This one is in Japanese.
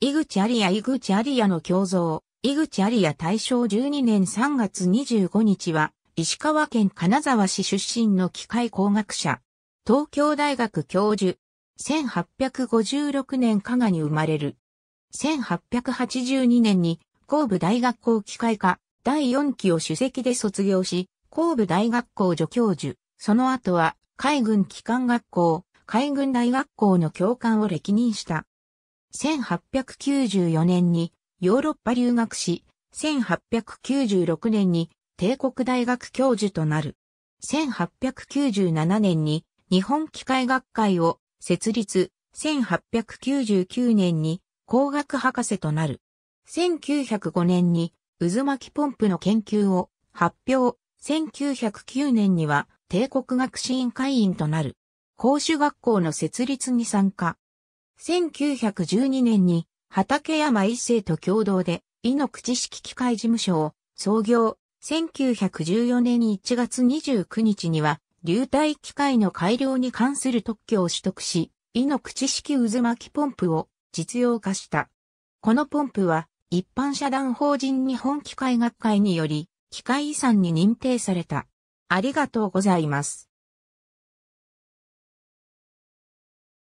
井口有ア井口有アの胸像、井口有ア大正12年3月25日は、石川県金沢市出身の機械工学者、東京大学教授、1856年加賀に生まれる。1882年に神戸大学校機械科第4期を主席で卒業し、神戸大学校助教授、その後は海軍機関学校、海軍大学校の教官を歴任した。1894年にヨーロッパ留学し、1896年に帝国大学教授となる。1897年に日本機械学会を設立、1899年に工学博士となる。1905年に渦巻きポンプの研究を発表、1909年には帝国学士院会員となる。公主学校の設立に参加。1912年に畠山一世と共同で、井の口式機械事務所を創業。1914年1月29日には、流体機械の改良に関する特許を取得し、井の口式渦巻きポンプを実用化した。このポンプは、一般社団法人日本機械学会により、機械遺産に認定された。ありがとうございます。